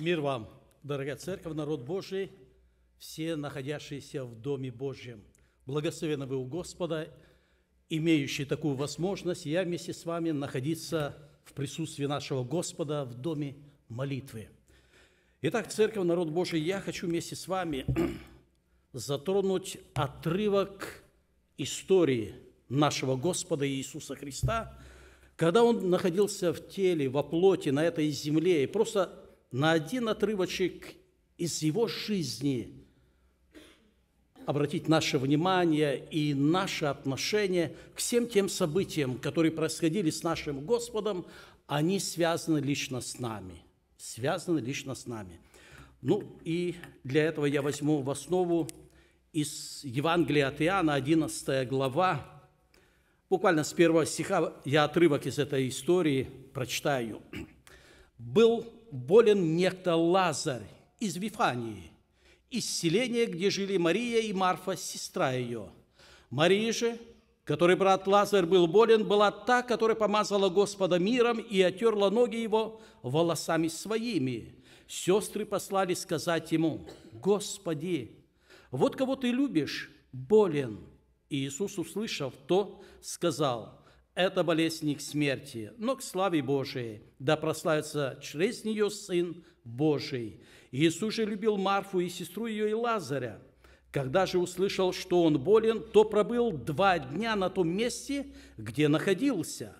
Мир вам, дорогая церковь, народ Божий, все находящиеся в Доме Божьем. Благословенно вы у Господа, имеющие такую возможность, я вместе с вами находиться в присутствии нашего Господа в Доме молитвы. Итак, церковь, народ Божий, я хочу вместе с вами затронуть отрывок истории нашего Господа Иисуса Христа, когда Он находился в теле, во плоти, на этой земле, и просто на один отрывочек из его жизни обратить наше внимание и наше отношение к всем тем событиям, которые происходили с нашим Господом, они связаны лично с нами. Связаны лично с нами. Ну и для этого я возьму в основу из Евангелия от Иоанна, 11 глава. Буквально с первого стиха я отрывок из этой истории прочитаю. «Был болен некто Лазарь из Вифании, из селения, где жили Мария и Марфа, сестра ее. Мария же, который брат Лазарь был болен, была та, которая помазала Господа миром и отерла ноги его волосами своими. Сестры послали сказать ему, «Господи, вот кого ты любишь, болен». И Иисус, услышав то, сказал – это болезнь к смерти, но к славе Божией, да прославится через нее Сын Божий. Иисус же любил Марфу и сестру ее и Лазаря. Когда же услышал, что он болен, то пробыл два дня на том месте, где находился.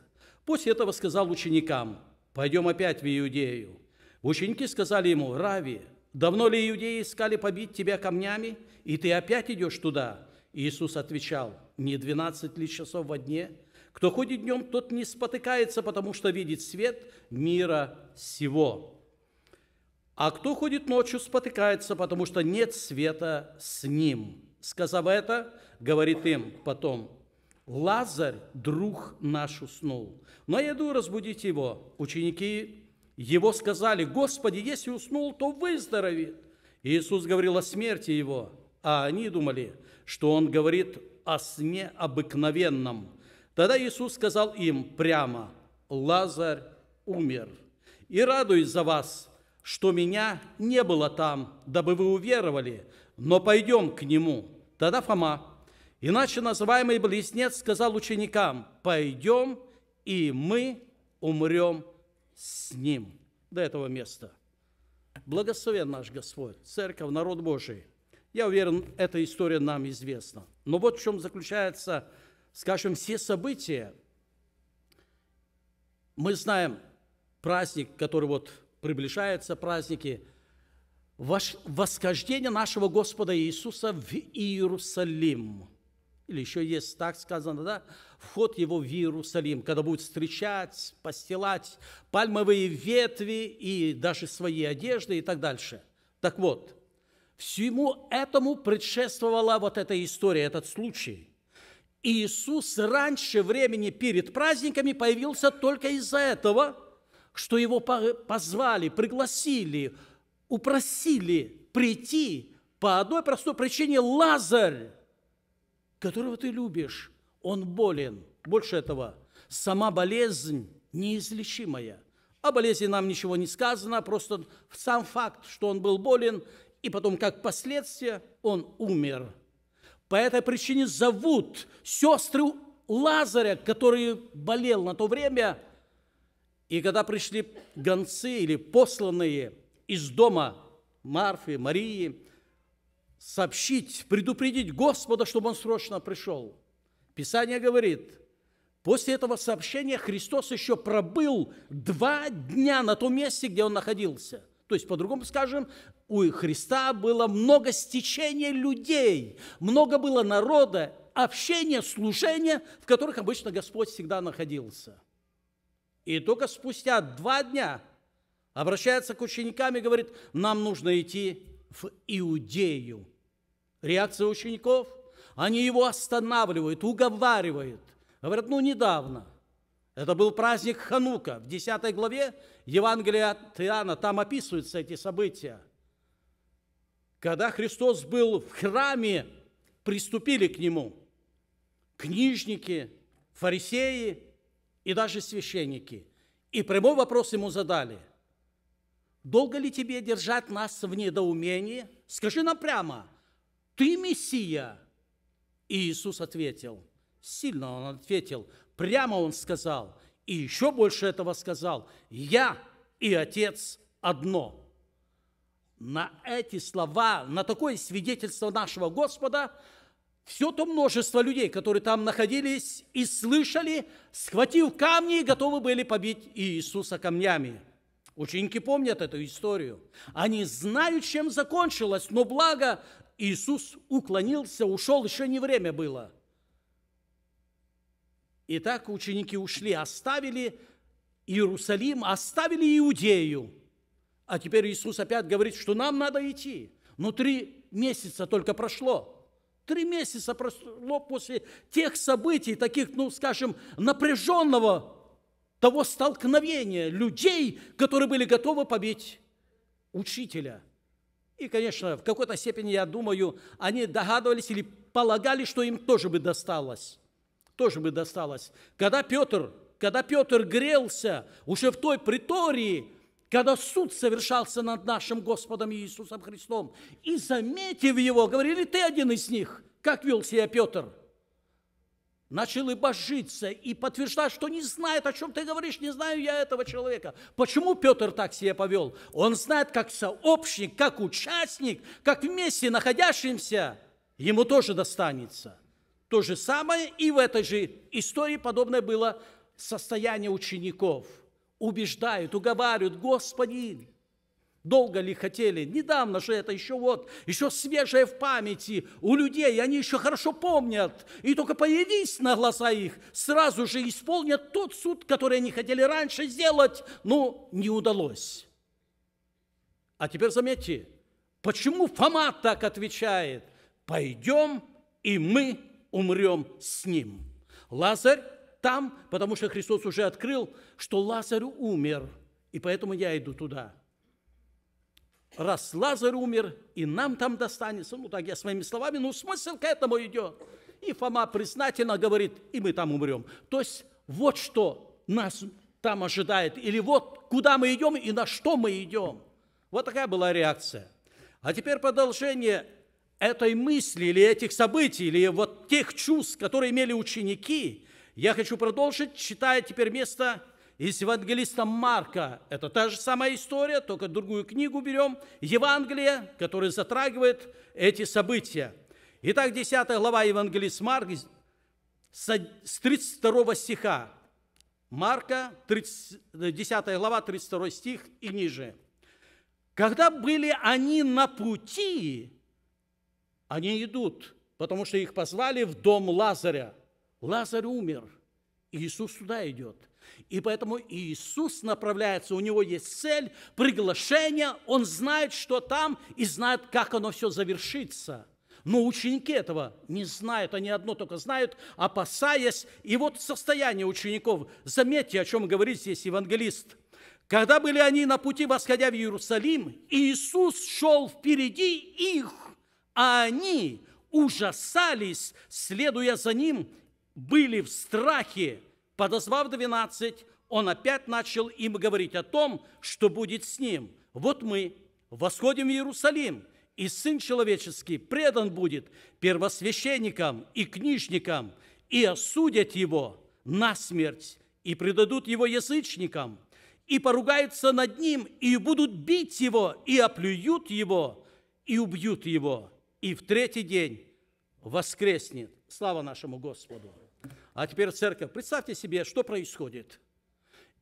После этого сказал ученикам, «Пойдем опять в Иудею». Ученики сказали ему, «Рави, давно ли иудеи искали побить тебя камнями, и ты опять идешь туда?» Иисус отвечал, «Не двенадцать ли часов во дне?» Кто ходит днем, тот не спотыкается, потому что видит свет мира сего. А кто ходит ночью, спотыкается, потому что нет света с ним. Сказав это, говорит им потом, Лазарь, друг наш, уснул. Но я иду разбудить его. Ученики его сказали, Господи, если уснул, то выздоровит. И Иисус говорил о смерти его, а они думали, что он говорит о сне обыкновенном. Тогда Иисус сказал им прямо, «Лазарь умер, и радуюсь за вас, что меня не было там, дабы вы уверовали, но пойдем к нему». Тогда Фома, иначе называемый Близнец, сказал ученикам, «Пойдем, и мы умрем с ним». До этого места. Благословен наш Господь, Церковь, народ Божий. Я уверен, эта история нам известна. Но вот в чем заключается скажем, все события, мы знаем праздник, который вот приближается, праздники, восхождение нашего Господа Иисуса в Иерусалим. Или еще есть так сказано, да? Вход его в Иерусалим, когда будет встречать, постилать пальмовые ветви и даже свои одежды и так дальше. Так вот, всему этому предшествовала вот эта история, этот случай – Иисус раньше времени перед праздниками появился только из-за этого, что его позвали, пригласили, упросили прийти по одной простой причине Лазарь, которого ты любишь, он болен. Больше этого, сама болезнь неизлечимая. О болезни нам ничего не сказано, просто сам факт, что он был болен, и потом как последствие он умер – по этой причине зовут сестры Лазаря, который болел на то время. И когда пришли гонцы или посланные из дома Марфы, Марии, сообщить, предупредить Господа, чтобы он срочно пришел. Писание говорит, после этого сообщения Христос еще пробыл два дня на том месте, где он находился – то есть, по-другому скажем, у Христа было много стечения людей, много было народа, общения, служения, в которых обычно Господь всегда находился. И только спустя два дня обращается к ученикам и говорит, нам нужно идти в Иудею. Реакция учеников, они его останавливают, уговаривают. Говорят, ну недавно – это был праздник Ханука. В 10 главе Евангелия от Иоанна там описываются эти события. Когда Христос был в храме, приступили к Нему книжники, фарисеи и даже священники. И прямой вопрос ему задали. «Долго ли тебе держать нас в недоумении? Скажи нам прямо, ты Мессия?» И Иисус ответил, сильно Он ответил, Прямо он сказал, и еще больше этого сказал, «Я и Отец одно». На эти слова, на такое свидетельство нашего Господа все то множество людей, которые там находились и слышали, схватив камни, готовы были побить Иисуса камнями. Ученики помнят эту историю. Они знают, чем закончилось, но благо Иисус уклонился, ушел, еще не время было – и так ученики ушли, оставили Иерусалим, оставили Иудею. А теперь Иисус опять говорит, что нам надо идти. Но три месяца только прошло. Три месяца прошло после тех событий, таких, ну, скажем, напряженного того столкновения людей, которые были готовы побить учителя. И, конечно, в какой-то степени, я думаю, они догадывались или полагали, что им тоже бы досталось тоже бы досталось. Когда Петр, когда Петр грелся уже в той притории, когда суд совершался над нашим Господом Иисусом Христом, и, заметив его, говорили, ты один из них. Как вел себя Петр? Начал и божиться, и подтверждать, что не знает, о чем ты говоришь, не знаю я этого человека. Почему Петр так себя повел? Он знает, как сообщник, как участник, как вместе находящимся, ему тоже достанется – то же самое и в этой же истории подобное было состояние учеников. Убеждают, уговаривают, Господи, долго ли хотели, недавно же это еще вот, еще свежее в памяти у людей, они еще хорошо помнят, и только появись на глаза их, сразу же исполнят тот суд, который они хотели раньше сделать, но не удалось. А теперь заметьте, почему Фома так отвечает, пойдем и мы умрем с ним. Лазарь там, потому что Христос уже открыл, что Лазарь умер, и поэтому я иду туда. Раз Лазарь умер, и нам там достанется, ну так я своими словами, ну смысл к этому идет. И Фома признательно говорит, и мы там умрем. То есть вот что нас там ожидает, или вот куда мы идем и на что мы идем. Вот такая была реакция. А теперь продолжение этой мысли или этих событий, или вот тех чувств, которые имели ученики, я хочу продолжить, читая теперь место из Евангелиста Марка. Это та же самая история, только другую книгу берем, Евангелие, которое затрагивает эти события. Итак, 10 глава Евангелиста Марка, с 32 стиха. Марка, 30, 10 глава, 32 стих и ниже. «Когда были они на пути, они идут, потому что их позвали в дом Лазаря. Лазарь умер. Иисус сюда идет. И поэтому Иисус направляется, у него есть цель, приглашение, он знает, что там, и знает, как оно все завершится. Но ученики этого не знают, они одно только знают, опасаясь. И вот состояние учеников, заметьте, о чем говорит здесь евангелист. Когда были они на пути, восходя в Иерусалим, Иисус шел впереди их, а они ужасались, следуя за ним, были в страхе. Подозвав двенадцать, он опять начал им говорить о том, что будет с ним. Вот мы восходим в Иерусалим, и Сын Человеческий предан будет первосвященникам и книжникам, и осудят его на смерть, и предадут его язычникам, и поругаются над ним, и будут бить его, и оплюют его, и убьют его и в третий день воскреснет. Слава нашему Господу! А теперь церковь, представьте себе, что происходит.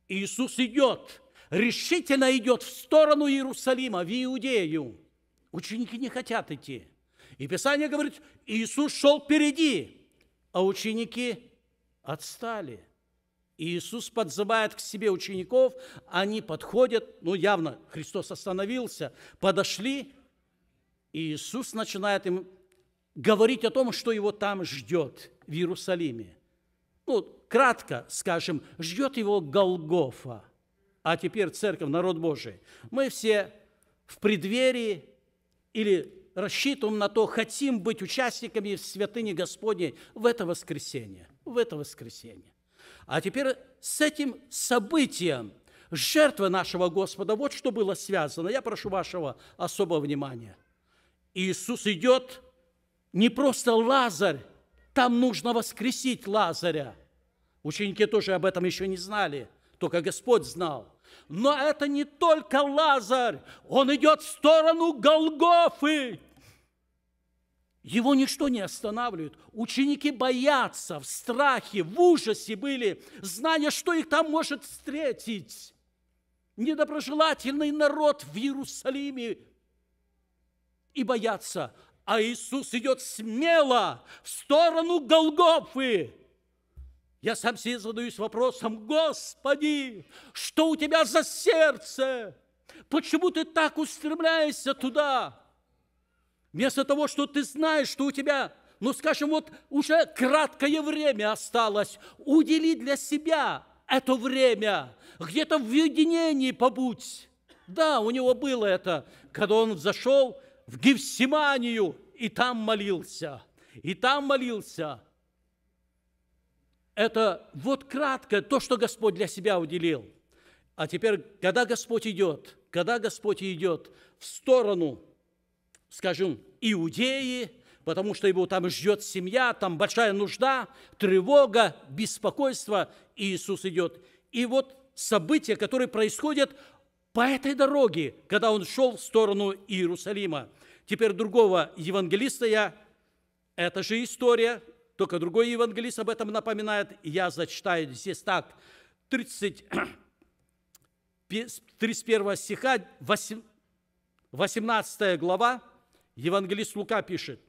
Иисус идет, решительно идет в сторону Иерусалима, в Иудею. Ученики не хотят идти. И Писание говорит, Иисус шел впереди, а ученики отстали. Иисус подзывает к себе учеников, они подходят, ну явно Христос остановился, подошли, и Иисус начинает им говорить о том, что его там ждет в Иерусалиме. Ну, кратко скажем, ждет его Голгофа. А теперь церковь, народ Божий. Мы все в преддверии или рассчитываем на то, хотим быть участниками в святыне Господней в это воскресенье. В это воскресенье. А теперь с этим событием жертвы нашего Господа, вот что было связано. Я прошу вашего особого внимания – Иисус идет, не просто Лазарь, там нужно воскресить Лазаря. Ученики тоже об этом еще не знали, только Господь знал. Но это не только Лазарь, он идет в сторону Голгофы. Его ничто не останавливает. Ученики боятся, в страхе, в ужасе были, зная, что их там может встретить. Недоброжелательный народ в Иерусалиме и бояться, а Иисус идет смело в сторону Голгофы. Я сам себе задаюсь вопросом, Господи, что у тебя за сердце? Почему ты так устремляешься туда? Вместо того, что ты знаешь, что у тебя, ну, скажем, вот уже краткое время осталось, удели для себя это время, где-то в уединении побудь. Да, у него было это, когда он зашел в Гефсиманию, и там молился, и там молился. Это вот кратко то, что Господь для себя уделил. А теперь, когда Господь идет, когда Господь идет в сторону, скажем, Иудеи, потому что его там ждет семья, там большая нужда, тревога, беспокойство, и Иисус идет. И вот события, которые происходят, по этой дороге, когда он шел в сторону Иерусалима. Теперь другого евангелиста я, это же история, только другой евангелист об этом напоминает. Я зачитаю здесь так, 30, 31 стиха, 18 глава, евангелист Лука пишет.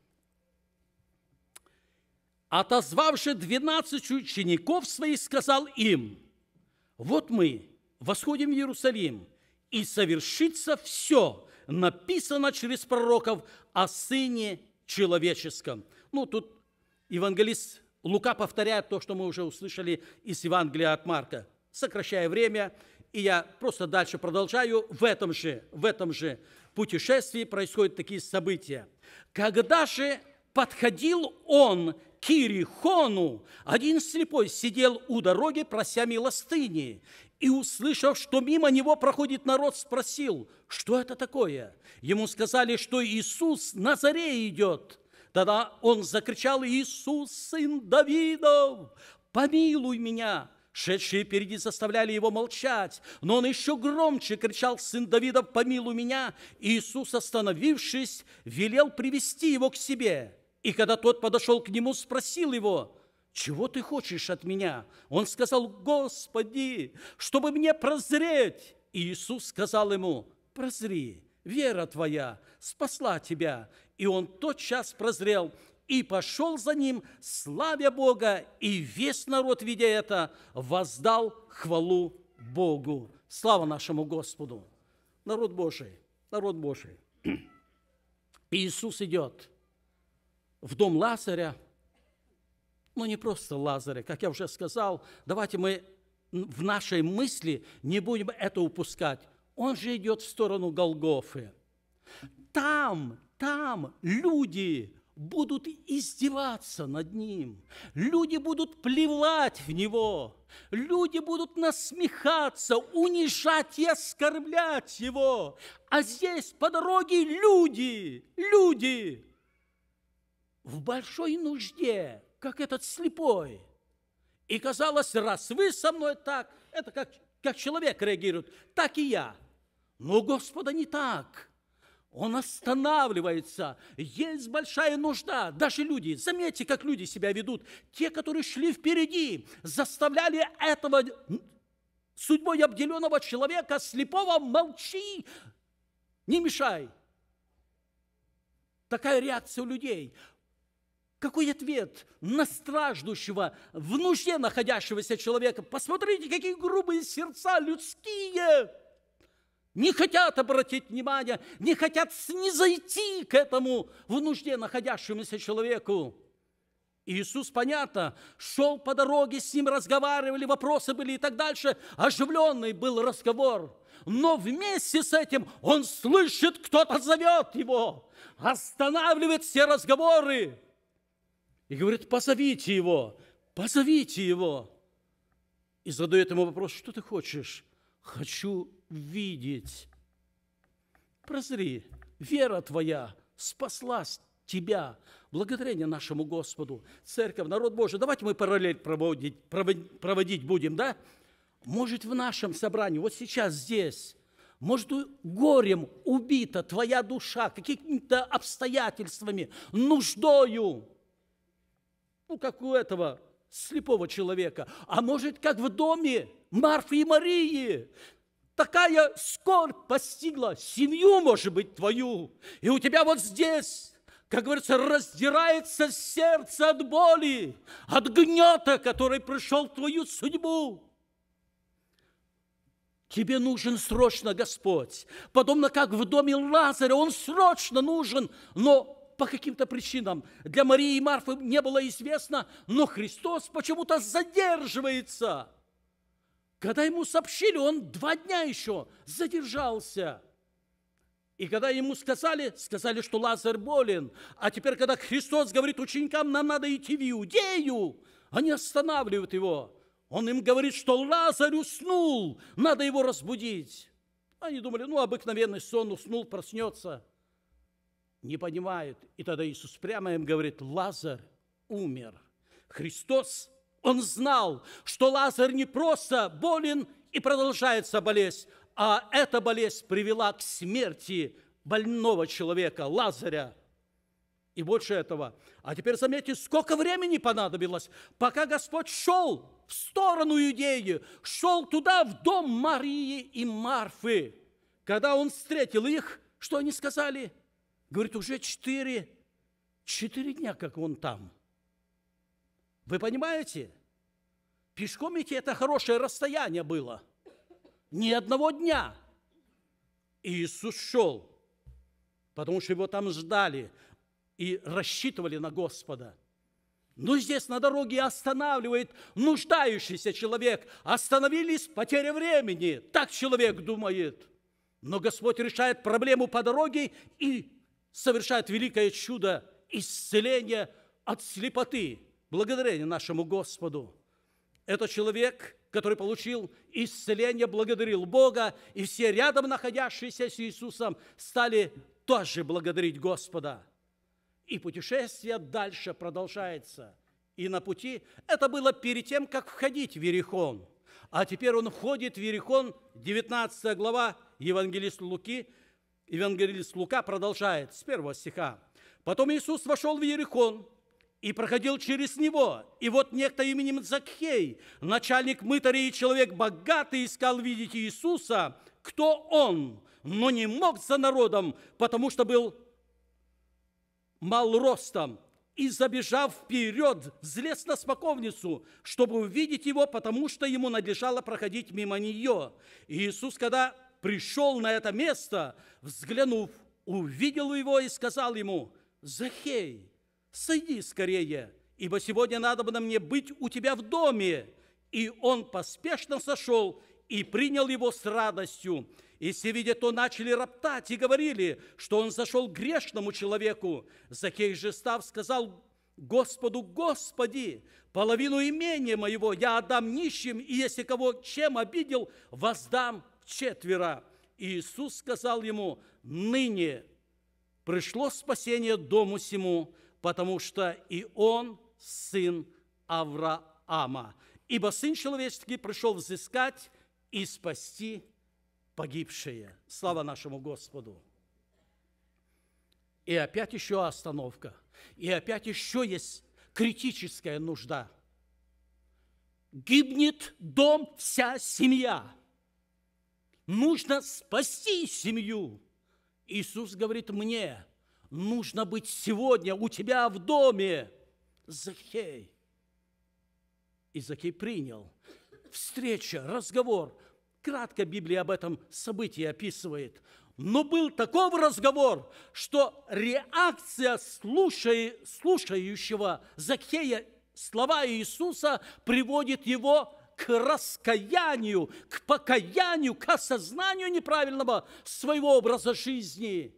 «Отозвавши двенадцать учеников своих, сказал им, «Вот мы восходим в Иерусалим, и совершится все, написано через пророков о Сыне Человеческом. Ну, тут евангелист Лука повторяет то, что мы уже услышали из Евангелия от Марка, сокращая время, и я просто дальше продолжаю. В этом же, в этом же путешествии происходят такие события. Когда же подходил он к Ирихону, один слепой сидел у дороги, прося милостыни, и, услышав, что мимо него проходит народ, спросил, что это такое? Ему сказали, что Иисус на заре идет. Тогда он закричал, Иисус, сын Давидов, помилуй меня. Шедшие впереди заставляли его молчать, но он еще громче кричал, «Сын Давидов, помилуй меня!» Иисус, остановившись, велел привести его к себе. И когда тот подошел к нему, спросил его, чего ты хочешь от меня? Он сказал, Господи, чтобы мне прозреть. И Иисус сказал ему, прозри, вера твоя спасла тебя. И он тотчас прозрел и пошел за ним, славя Бога, и весь народ, видя это, воздал хвалу Богу. Слава нашему Господу! Народ Божий, народ Божий. Иисус идет в дом Лазаря, но ну, не просто Лазаря. Как я уже сказал, давайте мы в нашей мысли не будем это упускать. Он же идет в сторону Голгофы. Там, там люди будут издеваться над ним, люди будут плевать в него, люди будут насмехаться, унижать и оскорблять его. А здесь по дороге люди, люди в большой нужде, как этот слепой. И казалось, раз вы со мной так, это как, как человек реагирует, так и я. Но Господа не так. Он останавливается. Есть большая нужда. Даже люди, заметьте, как люди себя ведут. Те, которые шли впереди, заставляли этого судьбой обделенного человека, слепого, молчи, не мешай. Такая реакция у людей. Какой ответ на страждущего, в нужде находящегося человека? Посмотрите, какие грубые сердца людские! Не хотят обратить внимание, не хотят снизойти к этому в нужде находящемуся человеку. Иисус, понятно, шел по дороге, с ним разговаривали, вопросы были и так дальше. Оживленный был разговор. Но вместе с этим он слышит, кто-то зовет его, останавливает все разговоры и говорит, позовите его, позовите его. И задает ему вопрос, что ты хочешь? Хочу видеть. Прозри, вера твоя спаслась тебя. Благодарение нашему Господу. Церковь, народ Божий, давайте мы параллель проводить, проводить будем, да? Может, в нашем собрании, вот сейчас здесь, может, горем убита твоя душа какими-то обстоятельствами, нуждою, ну, как у этого слепого человека, а может, как в доме Марфы и Марии. Такая скорбь постигла семью, может быть, твою, и у тебя вот здесь как говорится, раздирается сердце от боли, от гнета, который пришел в твою судьбу. Тебе нужен срочно Господь, подобно как в доме Лазаря, Он срочно нужен, но по каким-то причинам для Марии и Марфы не было известно, но Христос почему-то задерживается. Когда ему сообщили, он два дня еще задержался. И когда ему сказали, сказали, что Лазарь болен. А теперь, когда Христос говорит ученикам, нам надо идти в Иудею, они останавливают его. Он им говорит, что Лазарь уснул, надо его разбудить. Они думали, ну, обыкновенный сон, уснул, проснется – не понимают. И тогда Иисус прямо им говорит, Лазарь умер. Христос, он знал, что Лазарь не просто болен и продолжается болезнь, а эта болезнь привела к смерти больного человека, Лазаря. И больше этого. А теперь заметьте, сколько времени понадобилось, пока Господь шел в сторону Иудеи, шел туда, в дом Марии и Марфы. Когда Он встретил их, что они сказали – Говорит, уже четыре, четыре дня, как он там. Вы понимаете? Пешком идти – это хорошее расстояние было. Ни одного дня. И Иисус шел, потому что его там ждали и рассчитывали на Господа. Но здесь на дороге останавливает нуждающийся человек. Остановились, потеря времени. Так человек думает. Но Господь решает проблему по дороге и совершает великое чудо исцеления от слепоты. Благодарение нашему Господу. Этот человек, который получил исцеление, благодарил Бога, и все рядом находящиеся с Иисусом стали тоже благодарить Господа. И путешествие дальше продолжается. И на пути это было перед тем, как входить в Иерихон. А теперь он входит в Иерихон, 19 глава, Евангелист Луки – Евангелист Лука продолжает с первого стиха. «Потом Иисус вошел в Ерехон и проходил через него. И вот некто именем Закхей, начальник мытарей и человек богатый, искал видеть Иисуса, кто он, но не мог за народом, потому что был мал ростом, и, забежав вперед, взлез на смоковницу, чтобы увидеть его, потому что ему надлежало проходить мимо нее. И Иисус, когда пришел на это место, взглянув, увидел его и сказал ему, «Захей, сойди скорее, ибо сегодня надо бы мне быть у тебя в доме». И он поспешно сошел и принял его с радостью. И все, видя то, начали роптать и говорили, что он зашел к грешному человеку. Захей же став, сказал Господу, Господи, половину имения моего я отдам нищим, и если кого чем обидел, воздам четверо. Иисус сказал ему, ныне пришло спасение дому сему, потому что и он сын Авраама. Ибо Сын Человеческий пришел взыскать и спасти погибшие. Слава нашему Господу! И опять еще остановка. И опять еще есть критическая нужда. Гибнет дом, вся семья – нужно спасти семью. Иисус говорит мне, нужно быть сегодня у тебя в доме. Захей. И Захей принял. Встреча, разговор. Кратко Библия об этом событии описывает. Но был такой разговор, что реакция слушай, слушающего Захея слова Иисуса приводит его к раскаянию, к покаянию, к осознанию неправильного своего образа жизни.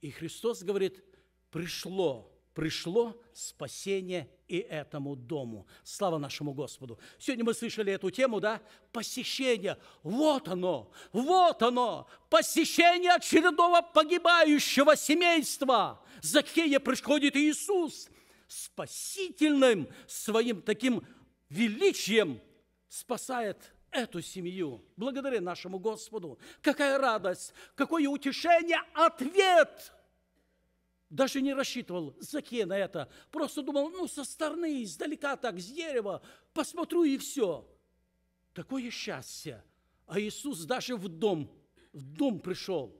И Христос говорит, пришло, пришло спасение и этому дому. Слава нашему Господу. Сегодня мы слышали эту тему, да? Посещение. Вот оно, вот оно. Посещение очередного погибающего семейства. Закхея приходит Иисус спасительным своим таким величием спасает эту семью. Благодаря нашему Господу. Какая радость, какое утешение, ответ. Даже не рассчитывал Заке на это. Просто думал, ну, со стороны, издалека так, с дерева, посмотрю и все. Такое счастье. А Иисус даже в дом, в дом пришел.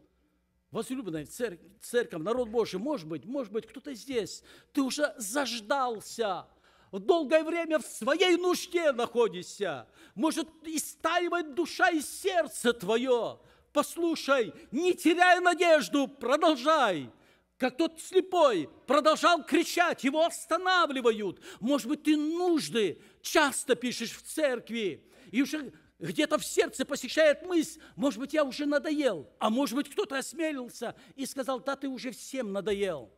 Возлюбленная церковь, церковь, народ Божий, может быть, может быть, кто-то здесь, ты уже заждался – долгое время в своей нужде находишься. Может, истаивает душа и сердце твое. Послушай, не теряй надежду, продолжай. Как тот слепой продолжал кричать, его останавливают. Может быть, ты нужды часто пишешь в церкви, и уже где-то в сердце посещает мысль, может быть, я уже надоел, а может быть, кто-то осмелился и сказал, да, ты уже всем надоел.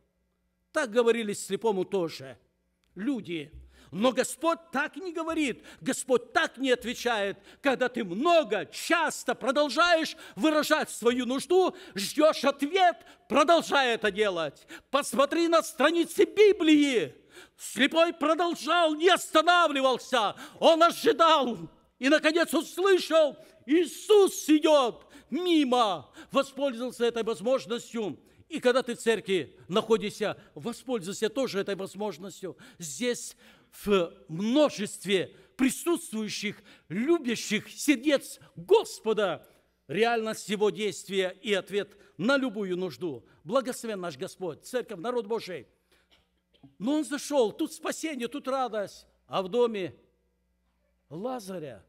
Так говорили слепому тоже – люди. Но Господь так не говорит, Господь так не отвечает, когда ты много, часто продолжаешь выражать свою нужду, ждешь ответ, продолжай это делать. Посмотри на страницы Библии. Слепой продолжал, не останавливался, он ожидал и, наконец, услышал, Иисус идет мимо, воспользовался этой возможностью – и когда ты в церкви находишься, воспользуйся тоже этой возможностью. Здесь в множестве присутствующих, любящих сердец Господа реальность Его действия и ответ на любую нужду. Благословен наш Господь, церковь, народ Божий. Но он зашел, тут спасение, тут радость. А в доме Лазаря,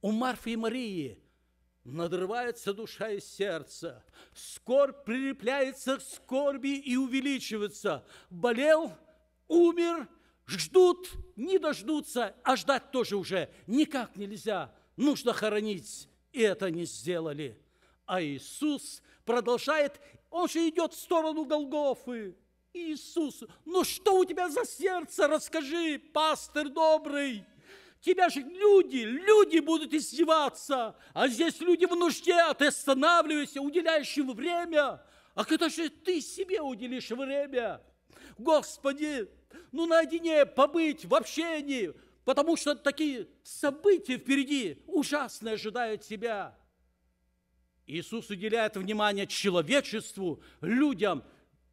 у Марфы и Марии надрывается душа и сердце, скорбь прилепляется к скорби и увеличивается. Болел, умер, ждут, не дождутся, а ждать тоже уже никак нельзя. Нужно хоронить, и это не сделали. А Иисус продолжает, он же идет в сторону Голгофы. Иисус, ну что у тебя за сердце, расскажи, пастырь добрый. Тебя же люди, люди будут издеваться. А здесь люди в нужде, а ты останавливаешься, уделяешь им время. А когда же ты себе уделишь время? Господи, ну наедине побыть в общении, потому что такие события впереди ужасно ожидают тебя. Иисус уделяет внимание человечеству, людям,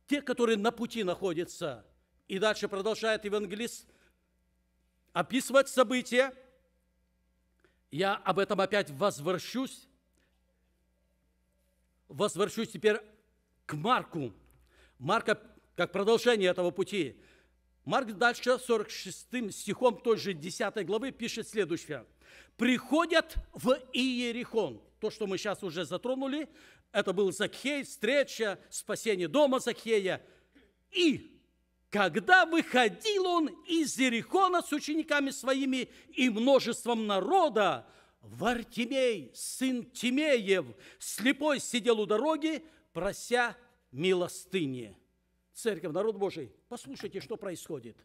те, которые на пути находятся. И дальше продолжает евангелист – описывать события. Я об этом опять возвращусь. Возвращусь теперь к Марку. Марка, как продолжение этого пути. Марк дальше 46 стихом той же 10 главы пишет следующее. «Приходят в Иерихон». То, что мы сейчас уже затронули, это был Закхей, встреча, спасение дома Закхея. И когда выходил он из Ерихона с учениками своими и множеством народа, Вартимей, сын Тимеев, слепой сидел у дороги, прося милостыни. Церковь, народ Божий, послушайте, что происходит.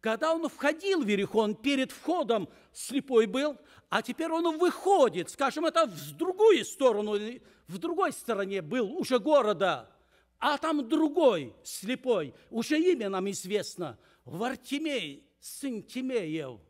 Когда он входил в Ерихон, перед входом слепой был, а теперь он выходит, скажем, это в другую сторону, в другой стороне был уже города – а там другой, слепой, уже имя нам известно, Вартимей, сын Тимеев.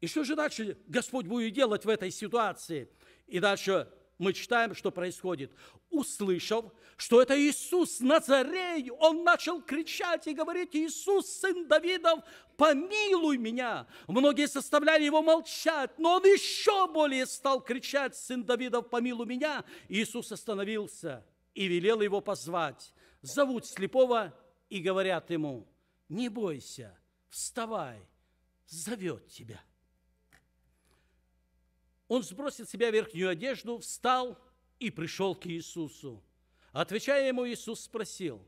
И что же дальше Господь будет делать в этой ситуации? И дальше мы читаем, что происходит. Услышав, что это Иисус Назарей, он начал кричать и говорить, Иисус, сын Давидов, помилуй меня. Многие составляли его молчать, но он еще более стал кричать, сын Давидов, помилуй меня. Иисус остановился – и велел его позвать. Зовут слепого и говорят ему, не бойся, вставай, зовет тебя. Он сбросил с себя верхнюю одежду, встал и пришел к Иисусу. Отвечая ему, Иисус спросил,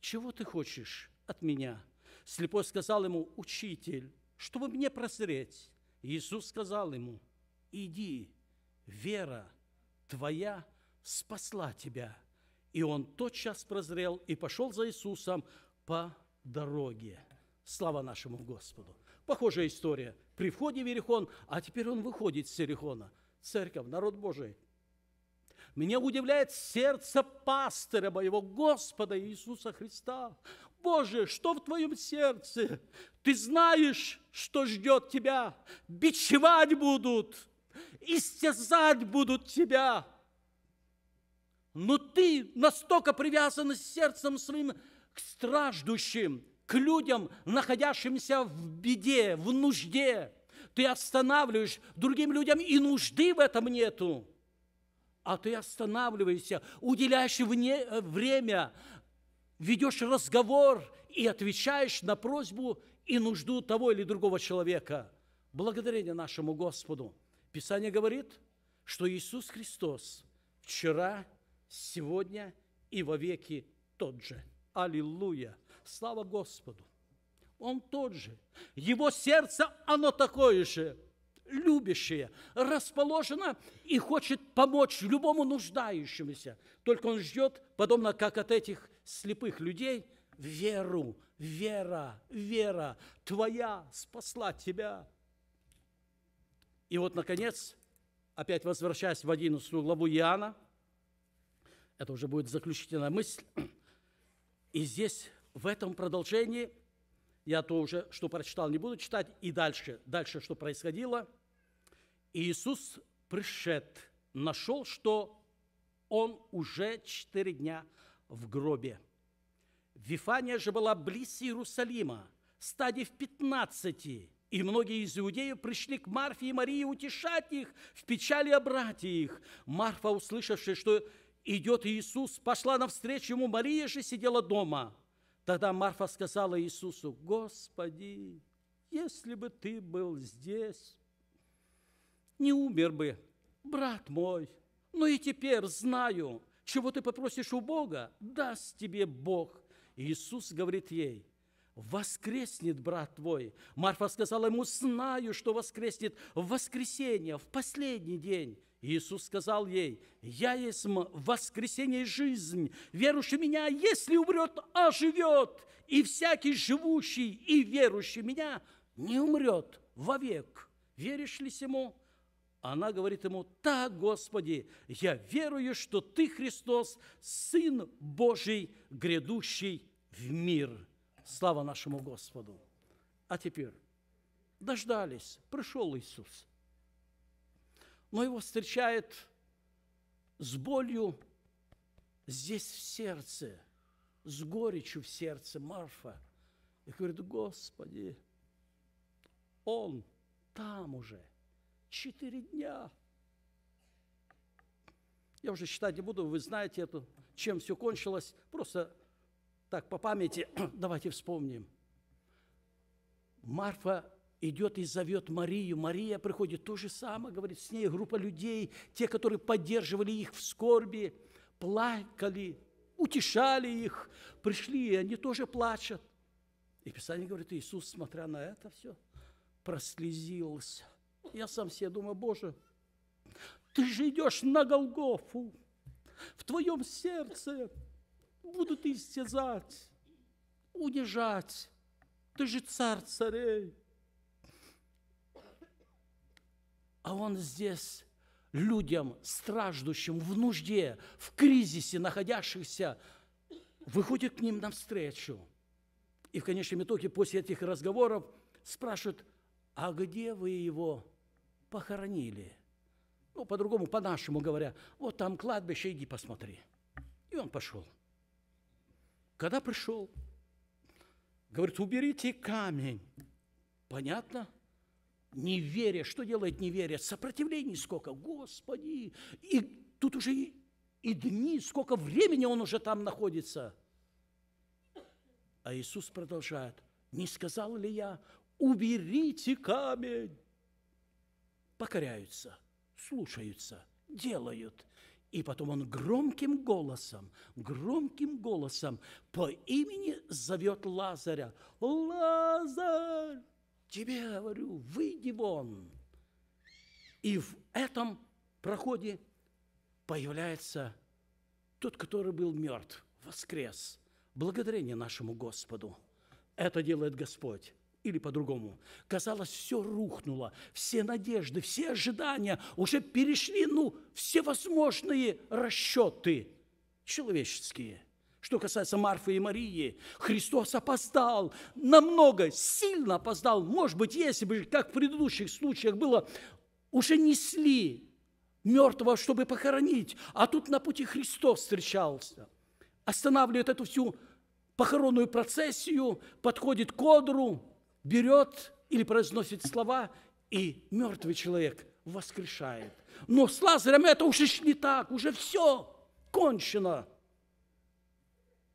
«Чего ты хочешь от меня?» Слепой сказал ему, «Учитель, чтобы мне прозреть». Иисус сказал ему, «Иди, вера твоя спасла тебя». И он тотчас прозрел и пошел за Иисусом по дороге. Слава нашему Господу! Похожая история. При входе в Иерихон, а теперь он выходит с Иерихона. Церковь, народ Божий. Меня удивляет сердце пастыря моего Господа Иисуса Христа. Боже, что в твоем сердце? Ты знаешь, что ждет тебя. Бичевать будут, истязать будут тебя но ты настолько привязан сердцем своим к страждущим, к людям, находящимся в беде, в нужде. Ты останавливаешь другим людям, и нужды в этом нету. А ты останавливаешься, уделяешь вне, э, время, ведешь разговор и отвечаешь на просьбу и нужду того или другого человека. Благодарение нашему Господу. Писание говорит, что Иисус Христос вчера, сегодня и во веки тот же. Аллилуйя! Слава Господу! Он тот же. Его сердце, оно такое же, любящее, расположено и хочет помочь любому нуждающемуся. Только он ждет, подобно как от этих слепых людей, веру, вера, вера твоя спасла тебя. И вот, наконец, опять возвращаясь в 11 главу Иоанна, это уже будет заключительная мысль. И здесь, в этом продолжении, я то уже, что прочитал, не буду читать, и дальше, дальше, что происходило. И Иисус пришед, нашел, что он уже четыре дня в гробе. Вифания же была близ Иерусалима, стадии в пятнадцати, и многие из иудеев пришли к Марфе и Марии утешать их в печали о братьях. Марфа, услышавши, что Идет Иисус, пошла навстречу ему, Мария же сидела дома. Тогда Марфа сказала Иисусу, «Господи, если бы ты был здесь, не умер бы, брат мой. Но ну и теперь знаю, чего ты попросишь у Бога, даст тебе Бог». Иисус говорит ей, воскреснет брат твой. Марфа сказала ему, знаю, что воскреснет в воскресенье, в последний день. Иисус сказал ей, «Я есть воскресение и жизнь, верующий в меня, если умрет, оживет, и всякий живущий и верующий в меня не умрет вовек». Веришь ли сему? Она говорит ему, «Да, Господи, я верую, что Ты, Христос, Сын Божий, грядущий в мир». Слава нашему Господу! А теперь дождались, пришел Иисус – но его встречает с болью здесь в сердце, с горечью в сердце Марфа. И говорит, Господи, он там уже четыре дня. Я уже считать не буду, вы знаете эту, чем все кончилось. Просто так по памяти давайте вспомним. Марфа идет и зовет Марию. Мария приходит, то же самое, говорит, с ней группа людей, те, которые поддерживали их в скорби, плакали, утешали их, пришли, и они тоже плачут. И Писание говорит, Иисус, смотря на это все, прослезился. Я сам себе думаю, Боже, ты же идешь на Голгофу, в твоем сердце будут истязать, унижать. Ты же царь царей. а он здесь людям, страждущим в нужде, в кризисе находящихся, выходит к ним навстречу. И в конечном итоге после этих разговоров спрашивают, а где вы его похоронили? Ну, по-другому, по-нашему говоря, вот там кладбище, иди посмотри. И он пошел. Когда пришел, говорит, уберите камень. Понятно? Неверие, что делает неверие? Сопротивление, сколько, Господи! И тут уже и, и дни, сколько времени он уже там находится. А Иисус продолжает, не сказал ли я, уберите камень? Покоряются, слушаются, делают. И потом он громким голосом, громким голосом по имени зовет Лазаря. Лазарь! тебе говорю, выйди вон. И в этом проходе появляется тот, который был мертв, воскрес. Благодарение нашему Господу. Это делает Господь. Или по-другому. Казалось, все рухнуло, все надежды, все ожидания уже перешли, ну, все возможные расчеты человеческие – что касается Марфы и Марии, Христос опоздал, намного, сильно опоздал. Может быть, если бы, как в предыдущих случаях было, уже несли мертвого, чтобы похоронить, а тут на пути Христос встречался. Останавливает эту всю похоронную процессию, подходит к одру, берет или произносит слова, и мертвый человек воскрешает. Но с Лазарем это уже не так, уже все кончено.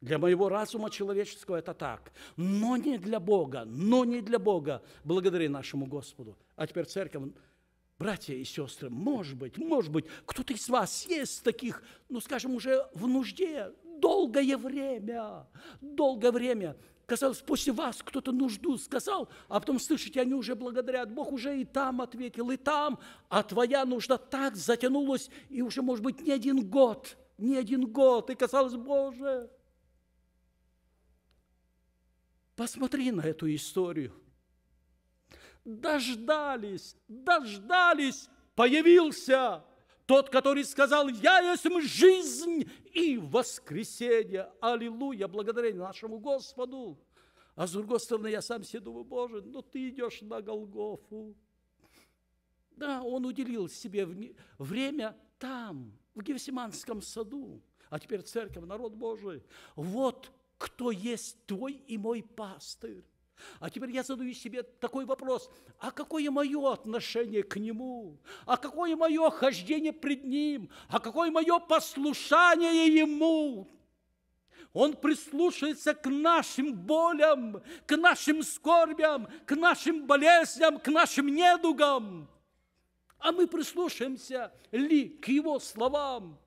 Для моего разума человеческого это так, но не для Бога, но не для Бога. Благодари нашему Господу. А теперь церковь, братья и сестры, может быть, может быть, кто-то из вас есть таких, ну, скажем, уже в нужде долгое время, долгое время. Казалось, после вас кто-то нужду сказал, а потом, слышите, они уже благодарят. Бог уже и там ответил, и там, а твоя нужда так затянулась, и уже, может быть, не один год, не один год. И казалось, Боже, Посмотри на эту историю. Дождались, дождались, появился тот, который сказал, я есть жизнь и воскресение. Аллилуйя, благодарение нашему Господу. А с другой стороны, я сам себе думаю, Боже, ну ты идешь на Голгофу. Да, он уделил себе время там, в Гефсиманском саду. А теперь церковь, народ Божий. Вот кто есть твой и мой пастырь. А теперь я задаю себе такой вопрос, а какое мое отношение к Нему? А какое мое хождение пред Ним? А какое мое послушание Ему? Он прислушается к нашим болям, к нашим скорбям, к нашим болезням, к нашим недугам. А мы прислушаемся ли к Его словам?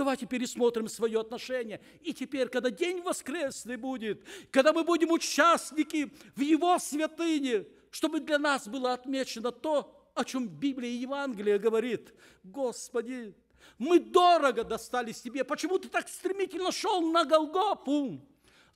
Давайте пересмотрим свое отношение. И теперь, когда день воскресный будет, когда мы будем участники в Его святыне, чтобы для нас было отмечено то, о чем Библия и Евангелие говорит. Господи, мы дорого достались Тебе. Почему Ты так стремительно шел на Голгопу?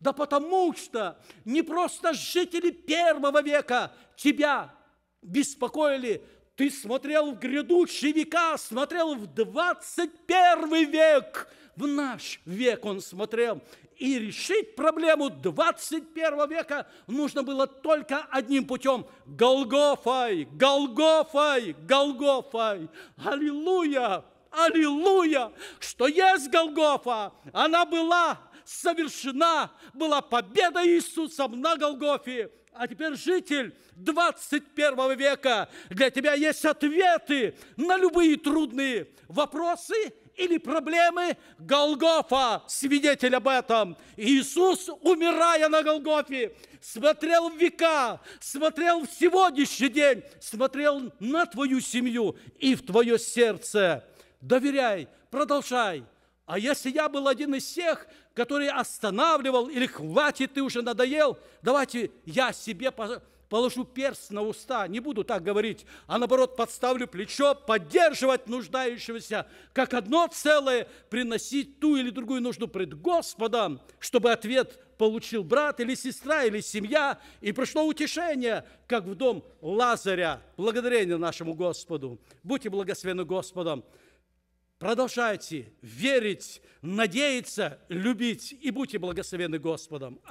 Да потому что не просто жители первого века Тебя беспокоили, ты смотрел в грядущие века, смотрел в 21 век, в наш век он смотрел. И решить проблему 21 века нужно было только одним путем. Голгофай, Голгофай, Голгофай. Аллилуйя, аллилуйя, что есть Голгофа. Она была совершена, была победа Иисуса на Голгофе. А теперь, житель 21 века, для тебя есть ответы на любые трудные вопросы или проблемы. Голгофа свидетель об этом. Иисус, умирая на Голгофе, смотрел в века, смотрел в сегодняшний день, смотрел на твою семью и в твое сердце. Доверяй, продолжай – а если я был один из тех, который останавливал, или хватит, ты уже надоел, давайте я себе положу перст на уста, не буду так говорить, а наоборот подставлю плечо, поддерживать нуждающегося, как одно целое, приносить ту или другую нужду пред Господом, чтобы ответ получил брат или сестра, или семья, и пришло утешение, как в дом Лазаря. Благодарение нашему Господу. Будьте благословены Господом. Продолжайте верить, надеяться, любить и будьте благословены Господом.